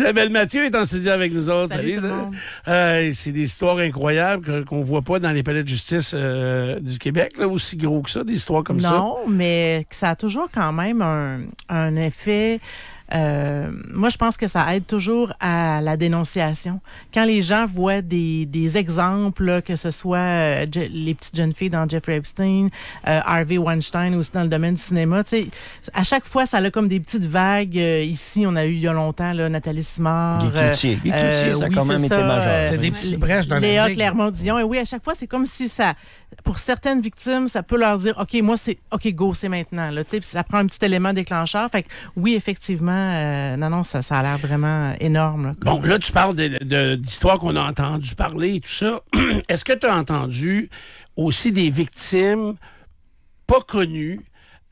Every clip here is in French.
Isabelle Mathieu est en studio avec nous autres. Salut, euh, C'est des histoires incroyables qu'on voit pas dans les palais de justice euh, du Québec, aussi gros que ça, des histoires comme ça. Non, mais ça a toujours quand même un effet... Euh, moi, je pense que ça aide toujours à la dénonciation. Quand les gens voient des, exemples, que ce soit euh, les petites jeunes filles dans Jeffrey Epstein, euh, Harvey Weinstein aussi dans le domaine du cinéma, à chaque fois, ça a comme des petites vagues. ici, on a eu il y a longtemps là, Nathalie Simard. Guy Cloutier. ça a quand même été majeur. c'est des brèches dans Léa Clermont-Dion. Et oui, à chaque fois, c'est comme si ça, pour certaines victimes, ça peut leur dire, OK, moi, c'est OK, go, c'est maintenant. Là, ça prend un petit élément déclencheur. Fait oui, effectivement, euh, non, non, ça, ça a l'air vraiment énorme. bon, là, tu parles d'histoires qu'on a entendues parler et tout ça. Est-ce que tu as entendu aussi des victimes pas connues?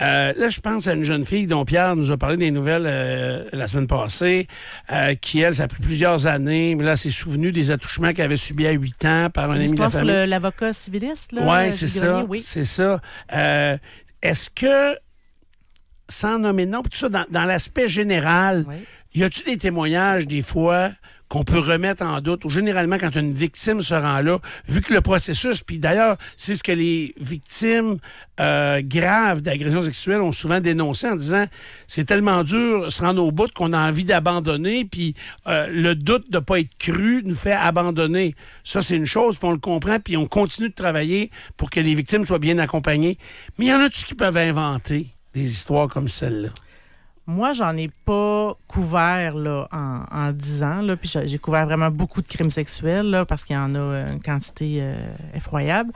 Euh, là, je pense à une jeune fille dont Pierre nous a parlé des nouvelles euh, la semaine passée, qui, elle, ça a pris plusieurs années, mais là, s'est souvenu des attouchements qu'elle avait subis à 8 ans par un ami de la famille. l'avocat civiliste, là. oui, c'est ça. C'est ça. Est-ce que sans nommer de nom, tout ça, dans, l'aspect général, y a-tu des témoignages, des fois, qu'on peut remettre en doute, ou généralement, quand une victime se rend là, vu que le processus, puis d'ailleurs, c'est ce que les victimes euh, graves d'agressions sexuelles ont souvent dénoncé en disant, c'est tellement dur se rendre au bout qu'on a envie d'abandonner, puis euh, le doute de pas être cru nous fait abandonner. Ça, c'est une chose, puis on le comprend, puis on continue de travailler pour que les victimes soient bien accompagnées. Mais y en a-tu qui peuvent inventer des histoires comme celle-là? Moi, j'en ai pas couvert là, en, en 10 ans. Là, puis j'ai couvert vraiment beaucoup de crimes sexuels là, parce qu'il y en a une quantité euh, effroyable.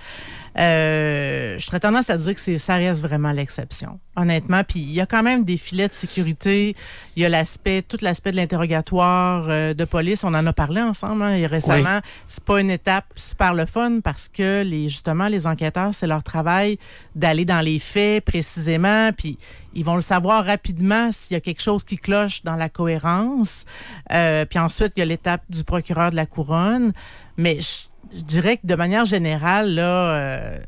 Euh, je serais tendance à dire que ça reste vraiment l'exception, honnêtement. Puis il y a quand même des filets de sécurité. Il y a l'aspect, tout l'aspect de l'interrogatoire euh, de police. On en a parlé ensemble hein, récemment. Ce C'est pas une étape super le fun parce que les, justement, les enquêteurs, c'est leur travail d'aller dans les faits précisément. Puis ils vont le savoir rapidement s'il y a quelque chose qui cloche dans la cohérence. Euh, puis ensuite, il y a l'étape du procureur de la couronne. Mais je je dirais que de manière générale, là, euh,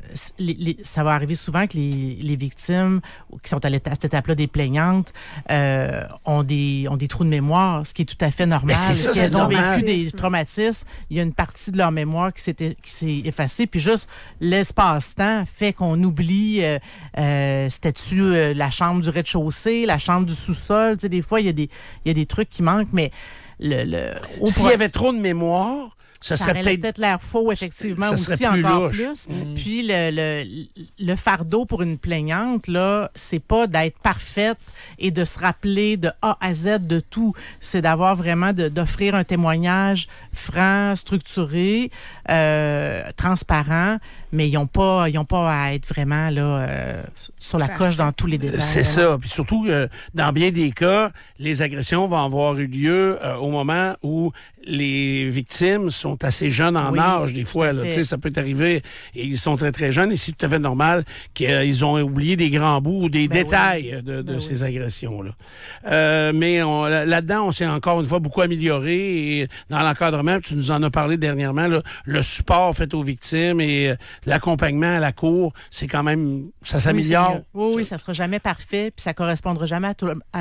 ça va arriver souvent que les, victimes qui sont à, cette étape-là des plaignantes euh, ont, des, ont des trous de mémoire, ce qui est tout à fait normal. Ben, qu'elles elles ont vécu des traumatismes, il y a une partie de leur mémoire qui s'est effacée. Puis juste l'espace-temps fait qu'on oublie, euh, euh statut, la chambre du rez-de-chaussée, la chambre du sous-sol. Tu des fois, il y, a des, il y a des trucs qui manquent, mais... Le, S'il y avait trop de mémoire, ça, ça peut-être l'air faux, effectivement, aussi encore plus. Mm. Puis le, le, le, fardeau pour une plaignante, là, c'est pas d'être parfaite et de se rappeler de A à Z de tout. C'est d'avoir vraiment d'offrir un témoignage franc, structuré, euh, transparent mais ils n'ont pas, ont pas à être vraiment là, euh, sur la coche dans tous les détails. C'est ça. Puis surtout, euh, dans bien des cas, les agressions vont avoir eu lieu euh, au moment où les victimes sont assez jeunes en âge, des fois. Là, ça peut arriver. Et ils sont très, très jeunes. Et si tout à fait normal qu'ils ont oublié des grands bouts ou des ben détails de, ben ces agressions-là. mais là-dedans, on s'est encore une fois beaucoup amélioré. Et dans l'encadrement, tu nous en as parlé dernièrement, le support fait aux victimes et l'accompagnement à la cour, c'est quand même, ça s'améliore. Oui, oui, ne ça sera jamais parfait, puis ça correspondra jamais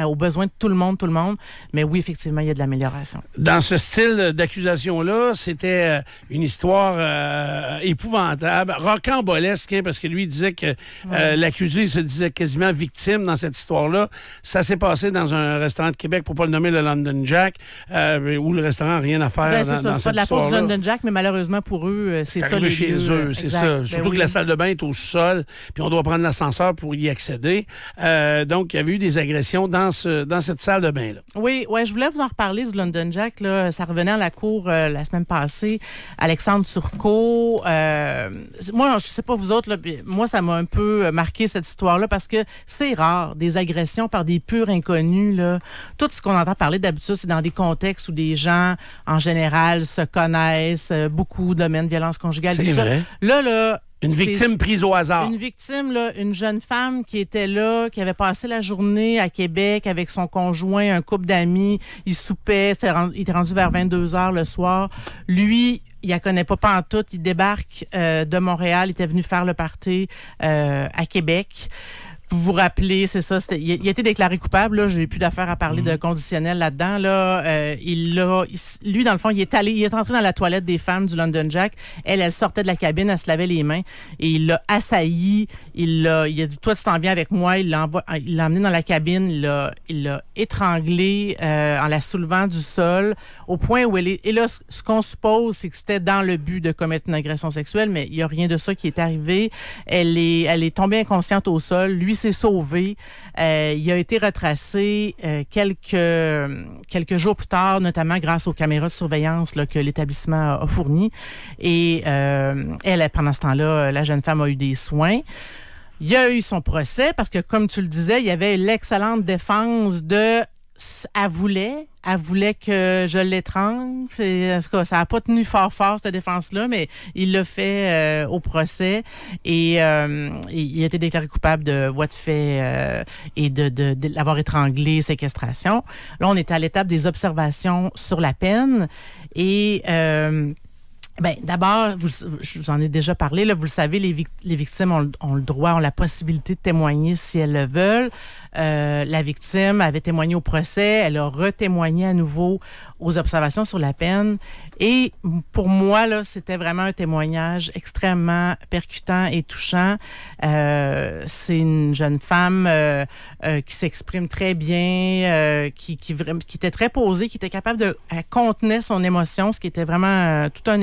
aux besoins de tout le monde, tout le monde. Mais oui, effectivement, il y a de l'amélioration. Dans ce style d'accusation-là, c'était euh, une histoire euh, épouvantable, rocambolesque, hein, parce que lui disait que euh, l'accusé se disait quasiment victime dans cette histoire-là. Ça s'est passé dans un restaurant de Québec, pour pas le nommer le London Jack, où le restaurant n'a rien à faire. Ben, c'est pas de la faute du London Jack, mais malheureusement pour eux, c'est ça. Chez eux, c'est ça ben surtout que la salle de bain est au sol, puis on doit prendre l'ascenseur pour y accéder. Euh, donc, il y avait eu des agressions dans, ce, dans cette salle de bain-là. Oui, ouais, je voulais vous en reparler du London Jack. Là. Ça revenait à la cour euh, la semaine passée. Alexandre Turcot. Euh, moi, je sais pas vous autres, là, moi, ça m'a un peu marqué cette histoire-là parce que c'est rare, des agressions par des purs inconnus. Là. Tout ce qu'on entend parler d'habitude, c'est dans des contextes où des gens, en général, se connaissent, beaucoup, domaine de violence conjugale. C'est vrai. Là, là, une victime prise au hasard. Une victime, une jeune femme qui était là, qui avait passé la journée à Québec avec son conjoint, un couple d'amis. Ils soupaient, il était rendu vers 22 heures le soir. Lui, il la connaît pas tout Il débarque euh, de Montréal. Il était venu faire le party euh, à Québec vous vous rappelez, c'est ça, il, a été déclaré coupable. Là, j'ai plus d'affaires à parler de mm. conditionnel là-dedans. Là, euh, il l'a. lui, dans le fond, il est allé, il est entré dans la toilette des femmes du London Jack. Elle, elle sortait de la cabine, elle se lavait les mains et il l'a assailli. Il l'a, il a dit, toi, tu t'en viens avec moi. Il l'a, ah, il emmené dans la cabine, il l'a, il l'a étranglé euh, en la soulevant du sol au point où elle est. Et là, ce qu'on suppose, c'est que c'était dans le but de commettre une agression sexuelle, mais il n'y a rien de ça qui est arrivé. Elle est, elle est tombée inconsciente au sol. Lui s'est sauvé. Euh, il a été retracé euh, quelques, euh, quelques jours plus tard, notamment grâce aux caméras de surveillance que l'établissement a, fourni. Et elle, pendant ce temps-là, la jeune femme a eu des soins. Il y a eu son procès parce que, comme tu le disais, il y avait l'excellente défense de elle voulait. Elle voulait que je l'étrangle. ça n'a pas tenu fort fort, cette défense-là, mais il l'a fait euh, au procès et euh, il a été déclaré coupable de voie de fait euh, et de, de, l'avoir étranglé, séquestration. Là, on est à l'étape des observations sur la peine et ben, d'abord, vous, j'en ai déjà parlé, là, vous le savez, les, victimes ont, le droit, ont la possibilité de témoigner si elles le veulent. Euh, la victime avait témoigné au procès, elle a retémoigné à nouveau aux observations sur la peine. Et pour moi, là, c'était vraiment un témoignage extrêmement percutant et touchant. Euh, c'est une jeune femme euh, euh qui s'exprime très bien, euh, qui, qui, qui, était très posée, qui était capable de contenir son émotion, ce qui était vraiment euh, tout un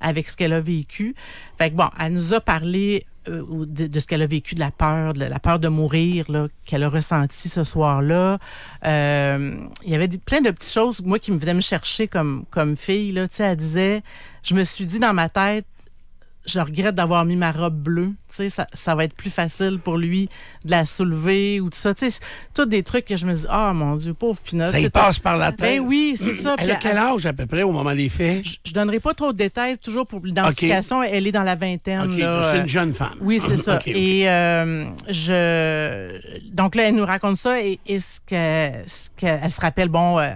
avec ce qu'elle a vécu. Fait bon, elle nous a parlé euh, de, ce qu'elle a vécu, de la peur, de la peur de mourir qu'elle a ressentie ce soir-là. Euh, il y avait plein de petites choses, moi, qui me venaient me chercher comme, comme fille. Là. elle disait, je me suis dit dans ma tête, je regrette d'avoir mis ma robe bleue. Tu sais, ça, va être plus facile pour lui de la soulever ou tout ça. Tu tous des trucs que je me dis, ah mon Dieu, pauvre Pinot. Ça passe par la ben tête. Ben oui, c'est ça. Elle a quel âge à peu près au moment des faits? Je, ne donnerai pas trop de détails, toujours pour l'identification. Elle est dans la vingtaine. C'est une euh, jeune femme. Oui, c'est ça. et euh, je. Donc là, elle nous raconte ça et, est ce qu'elle se rappelle, bon, euh,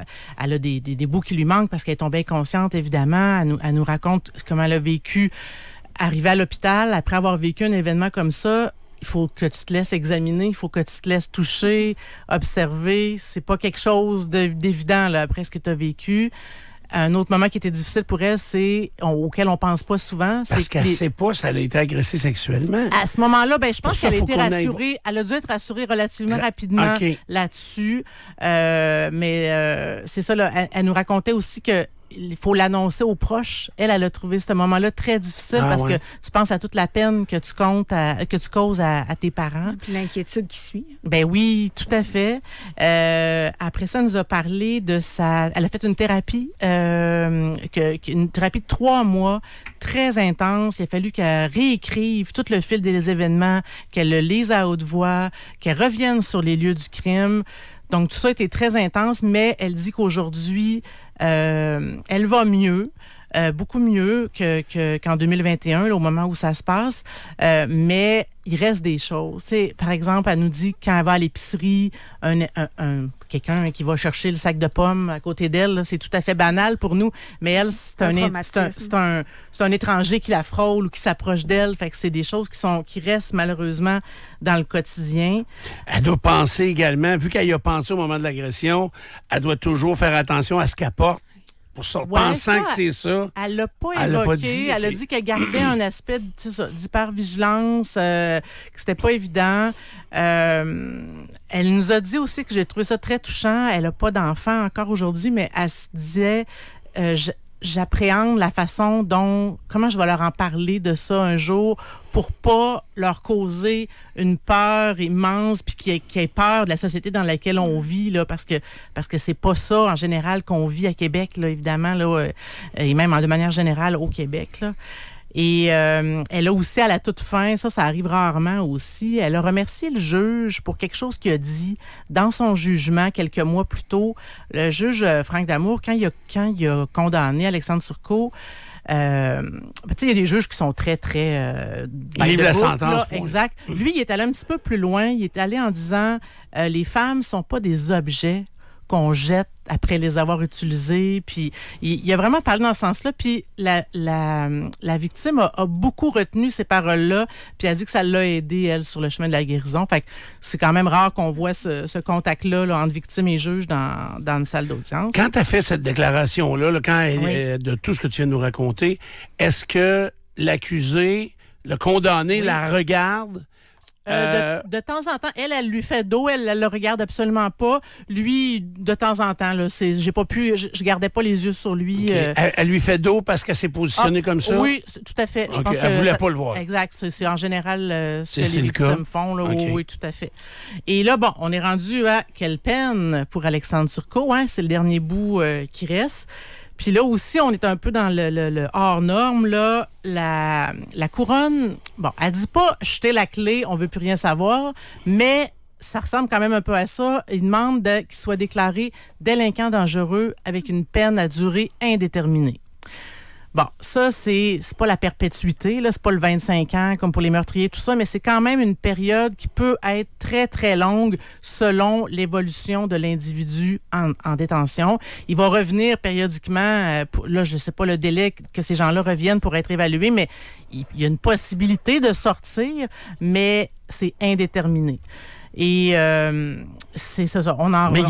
elle a des, bouts qui lui manquent parce qu'elle est tombée inconsciente, évidemment. elle nous raconte comment elle a vécu arrivé à l'hôpital, après avoir vécu un événement comme ça, il faut que tu te laisses examiner, il faut que tu te laisses toucher, observer. C'est pas quelque chose d'évident après ce que tu as vécu. Un autre moment qui était difficile pour elle, c'est auquel on pense pas souvent. Parce qu'elle ne sait pas si elle a été agressée sexuellement. À ce moment-là, ben, je pense qu'elle a été rassurée. Elle a dû être rassurée relativement rapidement là-dessus. Euh, mais euh, c'est ça, elle, nous racontait aussi que il faut l'annoncer aux proches. Elle, elle a trouvé ce moment-là très difficile ah, parce que tu penses à toute la peine que tu comptes, à, que tu causes à, tes parents. Puis l'inquiétude qui suit. Ben oui, tout à fait. Euh, après ça, elle nous a parlé de sa. Elle a fait une thérapie, euh, que, une thérapie de trois mois très intense. Il a fallu qu'elle réécrive tout le fil des événements, qu'elle le lise à haute voix, qu'elle revienne sur les lieux du crime. Donc tout ça été très intense, mais elle dit qu'aujourd'hui euh, elle va mieux. Euh, beaucoup mieux qu'en que, qu'en 2021, au moment où ça se passe, euh, mais il reste des choses. C'est par exemple, elle nous dit quand elle va à l'épicerie, un, quelqu'un qui va chercher le sac de pommes à côté d'elle, c'est tout à fait banal pour nous, mais elle, c'est un, un, étranger qui la frôle ou qui s'approche d'elle. Fait que c'est des choses qui, sont, qui restent malheureusement dans le quotidien. Elle doit penser également, vu qu'elle y a pensé au moment de l'agression, elle doit toujours faire attention à ce qu'elle porte pensant que c'est ça. Elle l'a pas elle a dit qu'elle gardait un aspect d'hypervigilance, euh, que c'était pas évident. Euh, elle nous a dit aussi que j'ai trouvé ça très touchant. Elle n'a pas d'enfant encore aujourd'hui, mais elle se disait. Euh, j'appréhende la façon dont, comment je vais leur en parler de ça un jour pour pas leur causer une peur immense puis qui qui ait peur de la société dans laquelle on mm. vit là parce que parce que c'est pas ça en général qu'on vit à Québec là évidemment là euh, et même de manière générale au Québec là. Et euh, elle a aussi, à la toute fin, ça, ça arrive rarement aussi, elle a remercié le juge pour quelque chose qu'il a dit dans son jugement quelques mois plus tôt. Le juge euh, Franck Damour, quand il a, quand il a condamné Alexandre Turcot, euh, ben, sais, il y a des juges qui sont très, très... Euh, il la sentence. exact. Lui, il est allé un petit peu plus loin. Il est allé en disant euh, les femmes sont pas des objets qu'on jette après les avoir utilisés. Puis il, a vraiment parlé dans ce sens-là. Puis la, victime a, beaucoup retenu ces paroles-là. Puis elle a dit que ça l'a aidé elle, sur le chemin de la guérison. Fait c'est quand même rare qu'on voit ce, contact-là entre victime et juge dans, dans une salle d'audience. Quand tu as fait cette déclaration-là, euh, de tout ce que tu viens de nous raconter, est-ce que l'accusé, le condamné la regarde euh, euh, de, temps en temps, elle, elle lui fait dos, elle, elle le regarde absolument pas. Lui, de temps en temps, là, c'est, j'ai pas pu, je, gardais pas les yeux sur lui. Euh. elle, lui fait dos parce qu'elle s'est positionnée ah, comme ça. Oui, tout à fait. Je pense elle voulait pas le voir. Exact. C'est, en général ce que les victimes font. Là, oui, tout à fait. Et là, bon, on est rendu à quelle peine pour Alexandre Turcot. Hein? C'est le dernier bout qui reste. Puis là aussi, on est un peu dans le, hors norme. Là, la, couronne, bon, elle dit pas jeter la clé, on veut plus rien savoir, mais ça ressemble quand même un peu à ça. Il demande qu'il soit déclaré délinquant dangereux avec une peine à durée indéterminée. Bon, ça, c'est pas la perpétuité, là, c'est pas le 25 ans comme pour les meurtriers, tout ça, mais c'est quand même une période qui peut être très, très longue selon l'évolution de l'individu en, détention. Il va revenir périodiquement, euh, pour, là, je sais pas le délai que ces gens-là reviennent pour être évalués, mais il y a une possibilité de sortir, mais c'est indéterminé. Et euh, c'est ça, on en Mais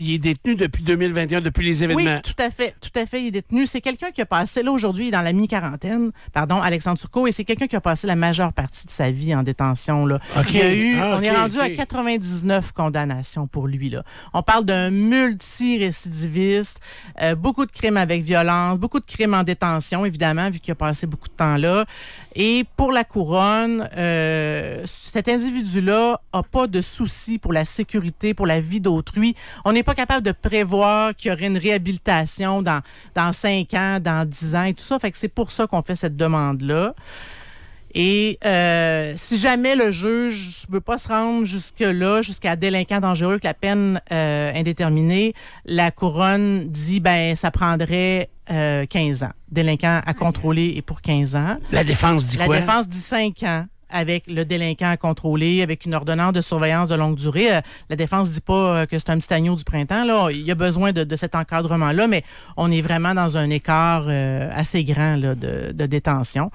il est, détenu depuis 2021, depuis les événements. Oui, tout à fait, tout à fait, il est détenu. C'est quelqu'un qui a passé, là aujourd'hui, dans la mi-quarantaine, pardon, Alexandre Turcot, et c'est quelqu'un qui a passé la majeure partie de sa vie en détention. Là. a eu, ah, on est rendu à 99 condamnations pour lui. Là. On parle d'un multi-récidiviste, euh, beaucoup de crimes avec violence, beaucoup de crimes en détention, évidemment, vu qu'il a passé beaucoup de temps là. Et pour la couronne, euh, cet individu-là a pas de souci pour la sécurité, pour la vie d'autrui. On n'est pas capable de prévoir qu'il y aurait une réhabilitation dans, dans 5 ans, dans 10 ans et tout ça. Fait que c'est pour ça qu'on fait cette demande-là. Et euh, si jamais le juge ne veut pas se rendre jusque-là, jusqu'à délinquant dangereux, que la peine euh, indéterminée, la couronne dit ben ça prendrait euh, 15 ans. Délinquant à contrôler et pour 15 ans. La défense dit quoi? La défense dit 5 ans avec le délinquant à contrôler, avec une ordonnance de surveillance de longue durée. Euh, la défense dit pas euh, que c'est un petit agneau du printemps. Là. Il y a besoin de, de cet encadrement-là, mais on est vraiment dans un écart assez grand là, de, de, détention.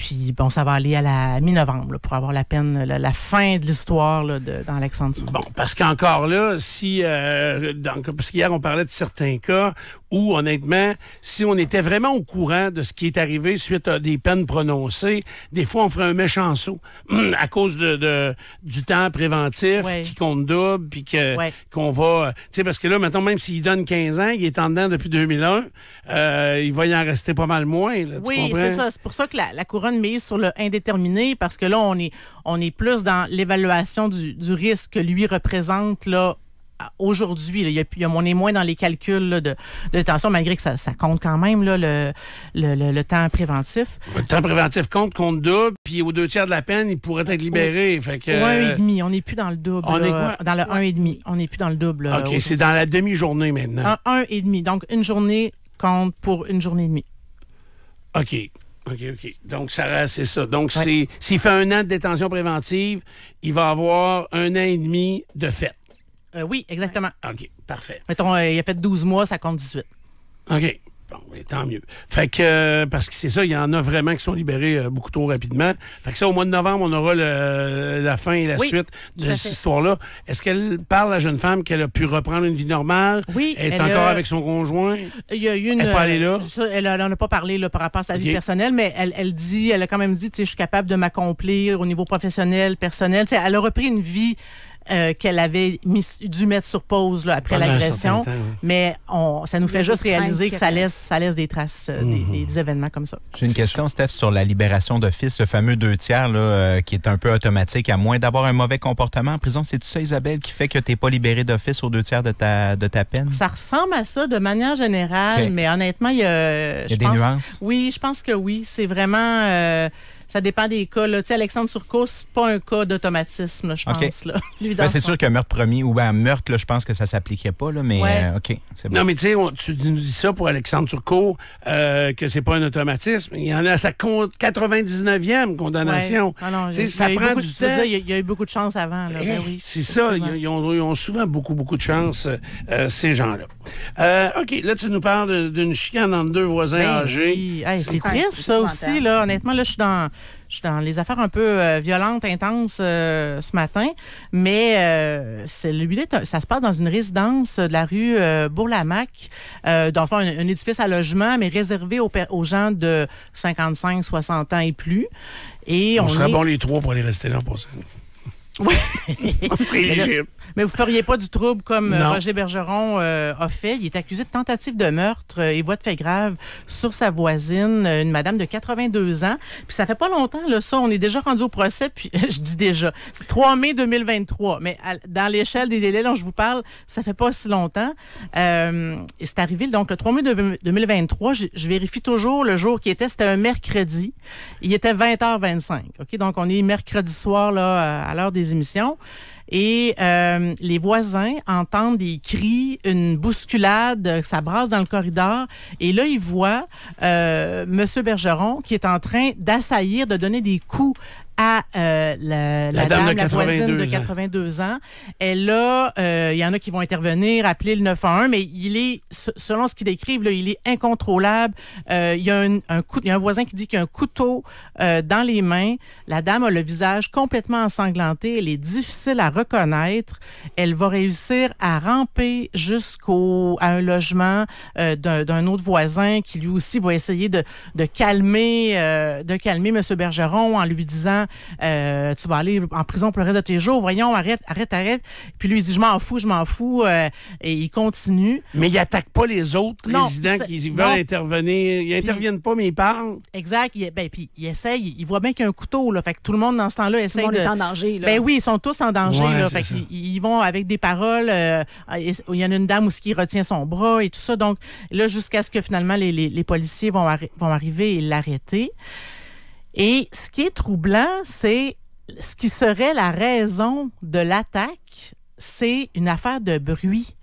Puis bon, ça va aller à la mi-novembre pour avoir la peine, la, fin de l'histoire d'Alexandre Sourbeau. Bon, parce qu'encore là, si euh, parce qu'hier on parlait de certains cas où honnêtement, si on était vraiment au courant de ce qui est arrivé suite à des peines prononcées, des fois on ferait un méchant saut à cause de, du temps préventif qui compte double, puis que qu'on va, tu sais, parce que là maintenant même s'il donne 15 ans, il est en dedans depuis 2001, euh, il va y en rester pas mal moins. oui, c'est ça. C'est pour ça que la couronne mais mise sur le indéterminé parce que là, on est, on est plus dans l'évaluation du, risque que lui représente là, aujourd'hui, il y a, on est moins dans les calculs de, de tension, malgré que ça, compte quand même le, le, temps préventif. Le temps préventif compte compte double, puis aux deux tiers de la peine, il pourrait être libéré. un et demi, on n'est plus dans le double. On est Dans le un et demi, on n'est plus dans le double. OK, c'est dans la demi-journée maintenant. Un, et demi, donc une journée compte pour une journée et demie. OK. OK, OK. Donc, Sarah, c'est ça. Donc, s'il fait un an de détention préventive, il va avoir un an et demi de fait. Euh, oui, exactement. OK, parfait. Mettons, euh, il a fait 12 mois, ça compte 18. OK, Bon, tant mieux. Fait que, euh, parce que c'est ça, il y en a vraiment qui sont libérés euh, beaucoup trop rapidement. Fait que ça, au mois de novembre, on aura euh, la fin et la suite de cette histoire-là. Est-ce qu'elle parle, à la jeune femme, qu'elle a pu reprendre une vie normale? Oui. Elle est encore avec son conjoint? Il y a une. Elle pas elle n'en a pas parlé par rapport à sa vie personnelle, mais elle, dit, elle a quand même dit, je suis capable de m'accomplir au niveau professionnel, personnel. elle a repris une vie euh, qu'elle avait dû mettre sur pause après l'agression. Mais ça nous fait juste réaliser que ça laisse, ça laisse des traces, euh, mhm. des, événements comme ça. J'ai une question, Steph, sur la libération d'office, ce fameux deux tiers euh, qui est un peu automatique, à moins d'avoir un mauvais comportement en prison. C'est tout ça, Isabelle, qui fait que tu n'es pas libéré d'office aux deux tiers de ta, de ta peine? Ça ressemble à ça de manière générale, mais honnêtement, il y a, des nuances. Oui, je pense que oui. C'est vraiment ça dépend des cas. Là. Alexandre Turcot, c'est pas un cas d'automatisme, je pense. Ben, c'est sûr que meurtre premier ou ben, un meurtre, je pense que ça ne s'appliquait pas, là, mais euh, OK, Non, mais tu sais, tu nous dis ça pour Alexandre Turcot, euh, que c'est pas un automatisme. Il y en a sa 99e condamnation. il, y a, eu beaucoup de chance avant. Ben eh, c'est ça. Ils, ont, souvent beaucoup, beaucoup de chance, euh, euh, ces gens-là. OK, là, tu nous parles d'une chicane entre deux voisins âgés. c'est triste, ça aussi. Là. Honnêtement, là, je suis dans, je suis dans les affaires un peu euh, violentes, intenses euh, ce matin, mais euh, c'est ça se passe dans une résidence de la rue Bourlamac, dans un, édifice à logement, mais réservé aux, gens de 55, 60 ans et plus. Et on, les trois pour aller rester là pour ça. Oui. mais, vous feriez pas du trouble comme euh, Roger Bergeron euh, a fait. Il est accusé de tentative de meurtre euh, et voie de fait grave sur sa voisine, une madame de 82 ans. Puis ça fait pas longtemps, là, ça. On est déjà rendu au procès, puis je dis déjà. C'est 3 mai 2023. Mais dans l'échelle des délais dont je vous parle, ça fait pas si longtemps. Euh, c'est arrivé, donc, le 3 mai 2023. Je, je vérifie toujours le jour qui était. C'était un mercredi. Il était 20h25. OK? Donc, on est mercredi soir, là, à l'heure des et euh, les voisins entendent des cris, une bousculade, ça brasse dans le corridor. Et là, ils voient euh, M. Bergeron qui est en train d'assaillir, de donner des coups à euh, la, la, dame, la voisine de 82 ans. Elle a, il euh, y en a qui vont intervenir, appeler le 911, mais il est, selon ce qu'ils décrivent, là, il est incontrôlable. Euh, il, y a un, un coup, il y a un voisin qui dit qu'il y a un couteau dans les mains. La dame a le visage complètement ensanglanté. Elle est difficile à reconnaître. Elle va réussir à ramper jusqu'au à un logement d'un autre voisin qui lui aussi va essayer de, de calmer, de calmer M. Bergeron en lui disant euh, tu vas aller en prison pour le reste de tes jours. Voyons, arrête, arrête, arrête. Puis lui, il dit, je m'en fous, je m'en fous. Euh, et il continue. Mais il attaque pas les autres non, résidents qui veulent intervenir. Ils interviennent pas, mais ils parlent. Exact. Il, ben, puis il essaye. Il voit bien qu'il y a un couteau. Là, fait que tout le monde dans ce temps-là essaye. Tout le en danger. Ben oui, ils sont tous en danger. ils vont avec des paroles. Euh, il y en a une dame aussi qui retient son bras et tout ça. Donc là, jusqu'à ce que finalement les, policiers vont, vont arriver et l'arrêter. Et ce qui est troublant, c'est ce qui serait la raison de l'attaque, c'est une affaire de bruit.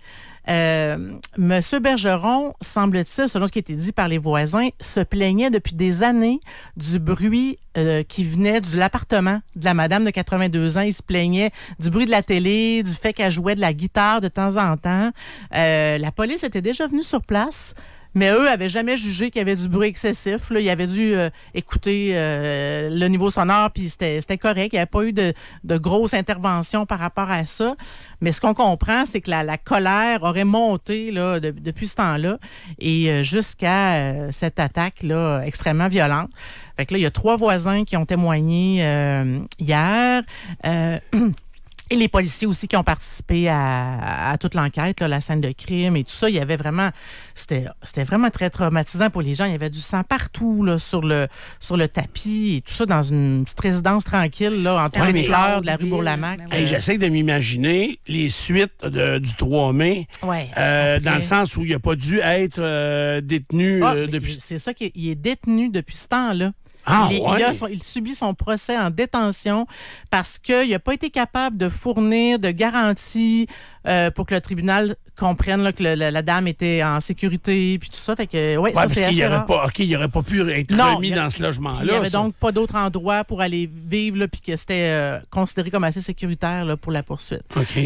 Euh, Monsieur Bergeron, semble-t-il, selon ce qui a été dit par les voisins, se plaignait depuis des années du bruit euh, qui venait de l'appartement de la madame de 82 ans. Il se plaignait du bruit de la télé, du fait qu'elle jouait de la guitare de temps en temps. Euh, la police était déjà venue sur place. Mais eux avaient jamais jugé qu'il y avait du bruit excessif. Là. Ils avaient dû euh, écouter euh, le niveau sonore, puis c'était correct. Il n'y avait pas eu de, de grosses interventions par rapport à ça. Mais ce qu'on comprend, c'est que la, colère aurait monté là, depuis ce temps-là et euh, jusqu'à cette attaque là, extrêmement violente. Fait que là, il y a trois voisins qui ont témoigné hier. Et les policiers aussi qui ont participé à, toute l'enquête, la scène de crime et tout ça, il y avait vraiment, c'était, vraiment très traumatisant pour les gens. Il y avait du sang partout là, sur le sur le tapis et tout ça dans une petite résidence tranquille là, en plein de de la rue Bourlamac. Et J'essaie de m'imaginer les suites du 3 mai, euh, dans le sens où il n'a pas dû être euh, détenu ah, euh, depuis. C'est ça qu'il est détenu depuis ce temps-là. Ah, il, subit son procès en détention parce qu'il n'a pas été capable de fournir de garantie euh, pour que le tribunal comprenne là, que la, dame était en sécurité puis tout ça. Fait que, ouais, ça, parce qu'il n'y aurait, pas, ok il aurait pas pu être dans ce logement-là. Il n'y avait donc pas d'autre endroit pour aller vivre là, puis que c'était euh, considéré comme assez sécuritaire là, pour la poursuite.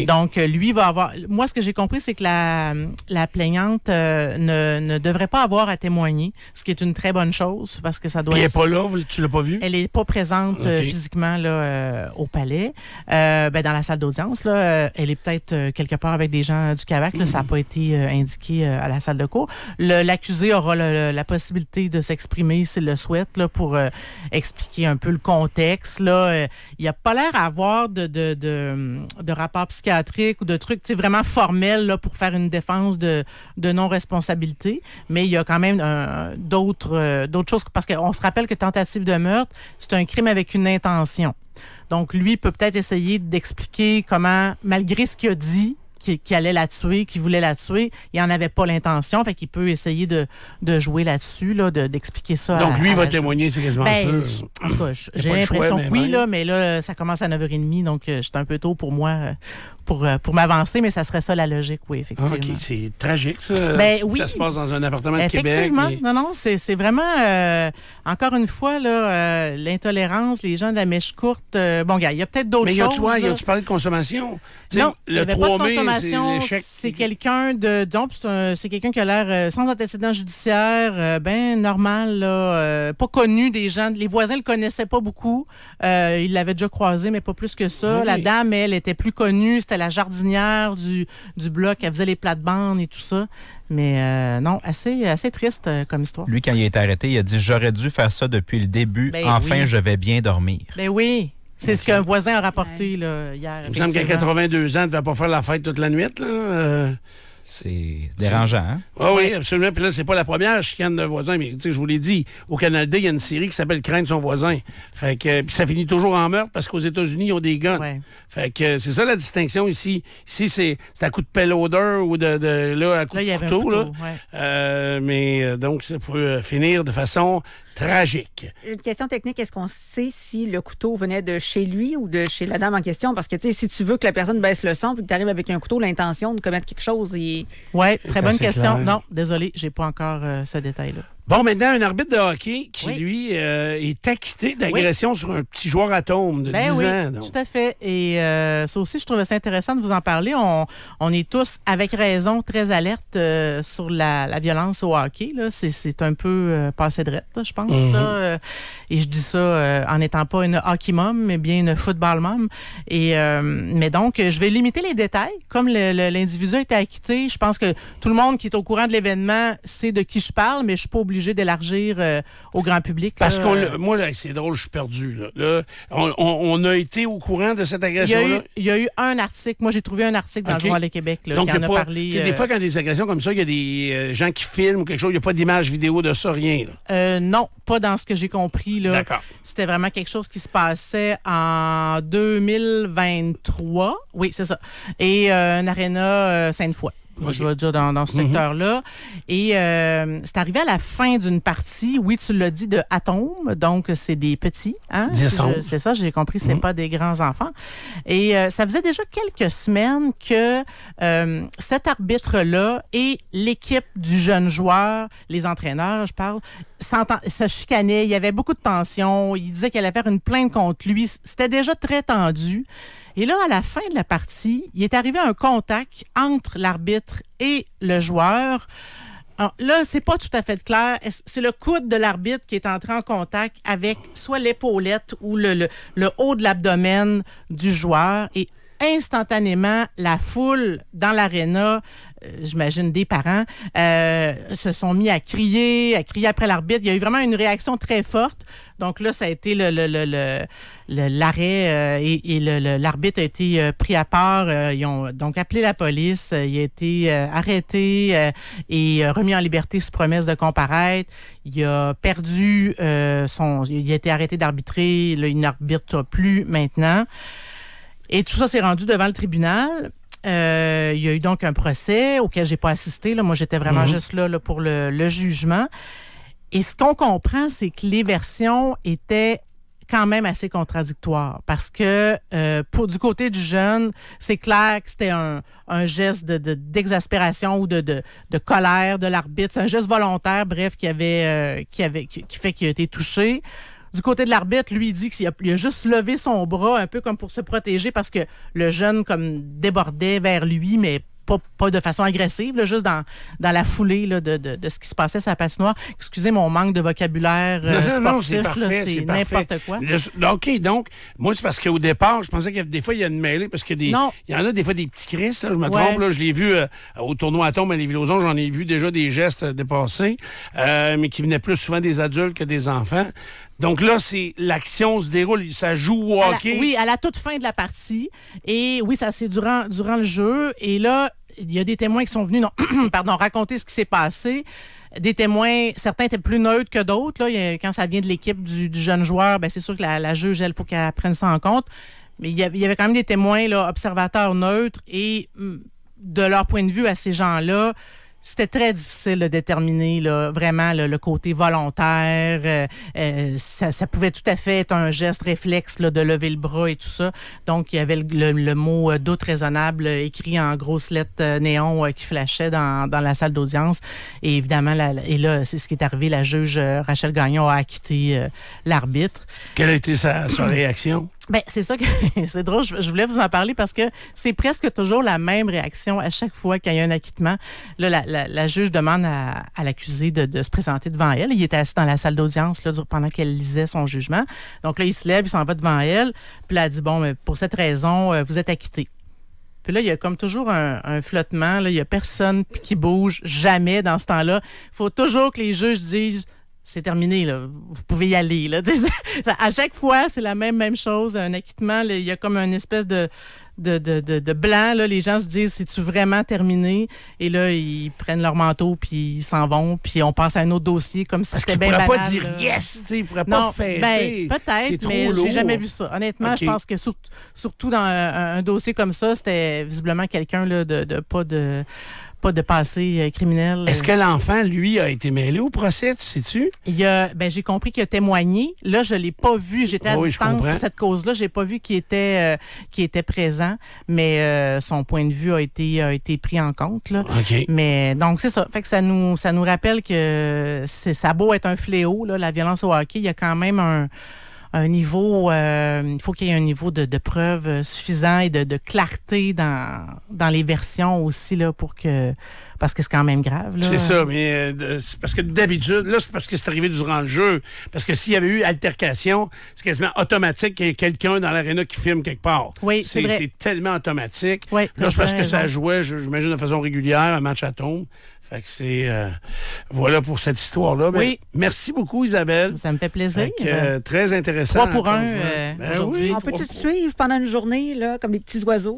Donc, euh, lui va avoir... Moi, ce que j'ai compris, c'est que la, la plaignante ne, devrait pas avoir à témoigner, ce qui est une très bonne chose parce que ça doit... n'est pas là, tu l'as pas vu? Elle n'est pas présente physiquement là, au palais. Ben, dans la salle d'audience, là, elle est peut-être quelque part avec des gens du CAVAC. ça n'a pas été euh, indiqué euh, à la salle de cours. L'accusé aura la possibilité de s'exprimer s'il le souhaite pour euh, expliquer un peu le contexte. Là. Il n'y a pas l'air à avoir de, de, de, rapport psychiatrique ou de trucs vraiment formels là, pour faire une défense de, de non-responsabilité. Mais il y a quand même d'autres d'autres choses. Parce qu'on se rappelle que tentative de meurtre, c'est un crime avec une intention. Donc, lui peut peut-être essayer d'expliquer comment, malgré ce qu'il a dit, qui, allait la tuer, qui voulait la tuer, il n'en avait pas l'intention. Fait qu'il peut essayer de, jouer là-dessus, là, d'expliquer ça. Donc, lui, il va témoigner, c'est quasiment ben, En tout cas, j'ai l'impression que oui, là, mais là, ça commence à 9h30, donc c'est euh, un peu tôt pour moi euh, pour, euh, pour m'avancer, mais ça serait ça la logique, oui, ah, effectivement. OK, c'est tragique, ça. Ben, ça se passe dans un appartement de Québec. Effectivement. Non, non, c'est vraiment, encore une fois, l'intolérance, les gens de la mèche courte. Bon bon, il y a, peut-être d'autres choses. Mais y a y tu parlé de consommation? non, le 3 mai, c'est quelqu'un de c'est quelqu'un qui a l'air euh, sans antécédent judiciaire, euh, ben normal, euh, pas connu des gens. Les voisins le connaissaient pas beaucoup. il ils l'avaient déjà croisé, mais pas plus que ça. La dame, elle était plus connue. C'était la jardinière du, du bloc. Elle faisait les plates-bandes et tout ça. Mais non, assez, assez triste comme histoire. Lui, quand il a été arrêté, il a dit J'aurais dû faire ça depuis le début. Ben enfin, je vais bien dormir. Ben oui. C'est ce qu'un voisin a rapporté hier. Il me semble qu'à 82 ans, tu ne vas pas faire la fête toute la nuit. Là. Euh. C'est dérangeant. Hein? Ah oui, absolument. Puis là, c'est pas la première chicane d'un voisin. Mais je vous l'ai dit, au D, il y a une série qui s'appelle Crainte son voisin. Fait que puis ça finit toujours en meurtre parce qu'aux États-Unis, ils ont des guns. Fait que c'est ça la distinction ici. Ici, c'est à coup de pelle-odeur ou de, là à coup de couteau. mais donc, ça peut euh, finir de façon tragique. Une question technique, est-ce qu'on sait si le couteau venait de chez lui ou de chez la dame en question? Parce que si tu veux que la personne baisse le son puis que tu arrives avec un couteau, l'intention de commettre quelque chose est... Oui, très bonne question. Non, désolé, j'ai pas encore euh, ce détail-là. Bon, maintenant, un arbitre de hockey qui, lui, euh, est acquitté d'agression sur un petit joueur atome de 10 ben ans. Tout à fait. Et euh, ça aussi, je trouvais ça intéressant de vous en parler. On, est tous, avec raison, très alertes euh, sur la, violence au hockey. C'est un peu passé de rette, je pense. Mhm. Et je dis ça en n'étant pas une hockey mom, mais bien une football mom. Et, mais donc, je vais limiter les détails. Comme l'individu a été acquitté, je pense que tout le monde qui est au courant de l'événement sait de qui je parle, mais je ne suis pas obligé d'élargir euh, au grand public. Parce que euh, moi, c'est drôle, je suis perdu. on, a été au courant de cette agression-là? Il, y a eu, un article. Moi, j'ai trouvé un article dans le Journal de Québec Donc, qui en a, parlé. a parlé. Des euh, fois, quand des agressions comme ça, il y a des gens qui filment ou quelque chose, il n'y a pas d'image vidéo de ça, rien. non, pas dans ce que j'ai compris. D'accord. C'était vraiment quelque chose qui se passait en 2023. Oui, c'est ça. Et un aréna Sainte-Foy je vais dire, dans, dans ce mhm. secteur-là. Et euh, c'est arrivé à la fin d'une partie, oui, tu l'as dit, de atomes donc c'est des petits. Hein? C'est ça, j'ai compris, c'est mhm. pas des grands enfants. Et euh, ça faisait déjà quelques semaines que euh, cet arbitre-là et l'équipe du jeune joueur, les entraîneurs, je parle, ça chicanait, il y avait beaucoup de tension, il disait qu'elle allait faire une plainte contre lui, c'était déjà très tendu. Et là, à la fin de la partie, il est arrivé un contact entre l'arbitre et le joueur. Ah, là, c'est pas tout à fait clair. C'est le coude de l'arbitre qui est entré en contact avec soit l'épaulette ou le, haut de l'abdomen du joueur. Et instantanément, la foule dans l'aréna, euh, j'imagine des parents, euh, se sont mis à crier, à crier après l'arbitre. Il y a eu vraiment une réaction très forte. Donc là, ça a été le, l'arrêt euh, et, l'arbitre a été pris à part. ils ont donc appelé la police. Il a été arrêté et remis en liberté sous promesse de comparaître. Il a perdu son... Il a été arrêté d'arbitrer. Il n'arbitre plus maintenant. Et tout ça s'est rendu devant le tribunal. Euh, il y a eu donc un procès auquel j'ai pas assisté. Là. Moi, j'étais vraiment mhm. juste là, pour le, jugement. Et ce qu'on comprend, c'est que les versions étaient quand même assez contradictoires parce que euh, du côté du jeune, c'est clair que c'était un, geste d'exaspération ou de, colère de l'arbitre, c'est un geste volontaire, bref, qui avait, euh, qui avait qui fait qu'il a été touché. Du côté de l'arbitre, lui, il dit qu'il a, juste levé son bras un peu comme pour se protéger parce que le jeune comme débordait vers lui, mais pas, de façon agressive, juste dans, dans la foulée de, de, ce qui se passait sa patinoire. Excusez mon manque de vocabulaire non, c'est n'importe quoi. OK, donc, moi, c'est parce qu'au départ, je pensais qu'il des fois, il y a une mêlée, parce que des il y en a des fois des petits cris, je me trompe, là, je l'ai vu euh, au tournoi à Tombe à lévis j'en ai vu déjà des gestes dépassés, euh, mais qui venaient plus souvent des adultes que des enfants. Donc là, c'est l'action se déroule, ça joue au hockey. oui, à la toute fin de la partie. Et oui, ça c'est durant, durant le jeu. Et là, il y a des témoins qui sont venus pardon, raconter ce qui s'est passé. Des témoins, certains étaient plus neutres que d'autres. Là. Quand ça vient de l'équipe du, jeune joueur, ben c'est sûr que la, la juge, elle, faut qu'elle prenne ça en compte. Mais il y avait quand même des témoins, là, observateurs neutres. Et mm, de leur point de vue à ces gens-là, c'était très difficile de déterminer là, vraiment le côté volontaire. Euh, euh, ça, pouvait tout à fait être un geste réflexe de lever le bras et tout ça. Donc, il y avait le, mot euh, doute raisonnable écrit en grosses lettres néon qui flashait dans, dans la salle d'audience. Et évidemment, et là, c'est ce qui est arrivé. La juge Rachel Gagnon a acquitté l'arbitre. Quelle a été sa réaction? Ben, c'est ça que c'est drôle. Je, voulais vous en parler parce que c'est presque toujours la même réaction à chaque fois qu'il y a un acquittement. Là, la, la, la juge demande à, l'accusé de, se présenter devant elle. Il était assis dans la salle d'audience là, pendant qu'elle lisait son jugement. Donc là, il se lève, il s'en va devant elle. Puis là, elle dit Bon, mais pour cette raison, euh, vous êtes acquitté. Puis là, il y a comme toujours un, flottement. Là. Il n'y a personne qui bouge jamais dans ce temps-là. Il faut toujours que les juges disent c'est terminé, là. vous pouvez y aller. Là. à chaque fois, c'est la même, même chose. Un acquittement, il y a comme une espèce de, de, blanc. Là. Les gens se disent, c'est-tu vraiment terminé? Et là, ils prennent leur manteau, puis ils s'en vont, puis on passe à un autre dossier comme si c'était bien banal. pas dire yes, ils pourraient pas faire. Ben, peut-être, mais j'ai jamais vu ça. Honnêtement, je pense que surtout dans un, dossier comme ça, c'était visiblement quelqu'un de pas de pas de passé euh, criminel. Est-ce euh. que l'enfant, lui, a été mêlé au procès, tu sais-tu? Il a, ben, j'ai compris qu'il a témoigné. Là, je l'ai pas vu. J'étais à ah distance pour cette cause-là. J'ai pas vu qu'il était, euh, qui était présent, mais son point de vue a été, a été pris en compte. Là. Mais donc, c'est ça. Fait que ça nous, ça nous rappelle que c'est, ça beau être un fléau, là, la violence au hockey. Il y a quand même un un niveau, euh, il faut qu'il y ait un niveau de, de preuve euh, suffisant et de, clarté dans, dans les versions aussi là pour que parce que c'est quand même grave. C'est ça, mais euh, parce que d'habitude, là, c'est parce que c'est arrivé durant le jeu. Parce que s'il y avait eu altercation, c'est quasiment automatique qu'il y ait quelqu'un dans l'aréna qui filme quelque part. Oui, c'est C'est tellement automatique. là, c'est parce que ça jouait, j'imagine, de façon régulière, un match à tombe c'est. Euh, voilà pour cette histoire-là. Oui. merci beaucoup, Isabelle. Ça me fait plaisir. Euh, très intéressant. Trois pour un euh, ben aujourd'hui. on peut te suivre pendant une journée, là, comme les petits oiseaux?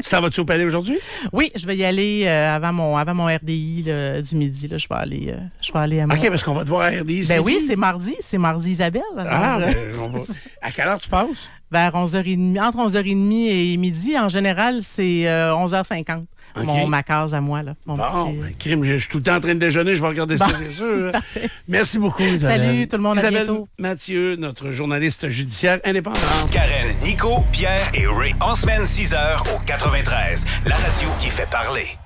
ça ah! va tu au aujourd'hui? Oui, je vais y aller avant, mon, avant mon RDI du midi. je, vais aller, je vais aller à mon... OK, parce qu'on va te voir à RDI. Ben oui, c'est mardi. C'est mardi, Isabelle. Ah, ben, à quelle heure tu passes? Vers 11h30, entre 11h30 et midi. En général, c'est 11h50 mon, ma case à moi. Là, bon, ben, crime, je, suis tout le temps en train de déjeuner, je vais regarder ça, c'est sûr. Hein. Merci beaucoup, Isabelle. Salut tout le monde, Isabelle à bientôt. Mathieu, notre journaliste judiciaire indépendant. Karen, Nico, Pierre et Ray. En semaine, 6 h au 93. La radio qui fait parler.